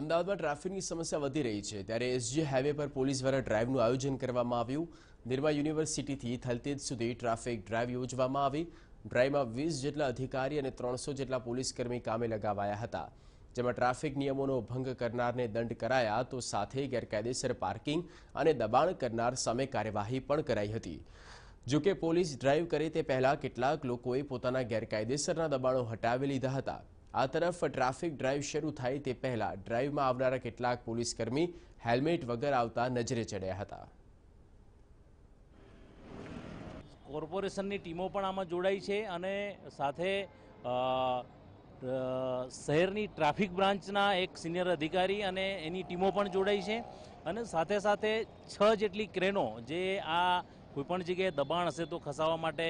અમદાવાદમાં ટ્રાફિકની સમસ્યા વધી રહી છે ત્યારે એસજી હાઈવે પર પોલીસ દ્વારા ડ્રાઇવનું આયોજન કરવામાં આવ્યું નિર્મા યુનિવર્સિટીથી થલતેજ સુધી ટ્રાફિક ડ્રાઈવ યોજવામાં આવી ડ્રાઈવમાં વીસ જેટલા અધિકારી અને ત્રણસો જેટલા પોલીસકર્મી કામે લગાવાયા હતા જેમાં ટ્રાફિક નિયમોનો ભંગ કરનારને દંડ કરાયા તો સાથે ગેરકાયદેસર પાર્કિંગ અને દબાણ કરનાર સામે કાર્યવાહી પણ કરાઈ હતી જો કે પોલીસ ડ્રાઈવ કરે તે પહેલાં કેટલાક લોકોએ પોતાના ગેરકાયદેસરના દબાણો હટાવી લીધા હતા આ તરફ ટ્રાફિક ડ્રાઈવ શરૂ થાય તે પહેલા ડ્રાઈવમાં આવનારા કેટલાક પોલીસકર્મી હેલ્મેટ વગર આવતા નજરે ચડ્યા હતા કોર્પોરેશનની ટીમો પણ આમાં જોડાઈ છે અને સાથે શહેરની ટ્રાફિક બ્રાન્ચના એક સિનિયર અધિકારી અને એની ટીમો પણ જોડાઈ છે અને સાથે સાથે છ જેટલી ક્રેનો જે આ કોઈપણ જગ્યાએ દબાણ હશે તો ખસાવવા માટે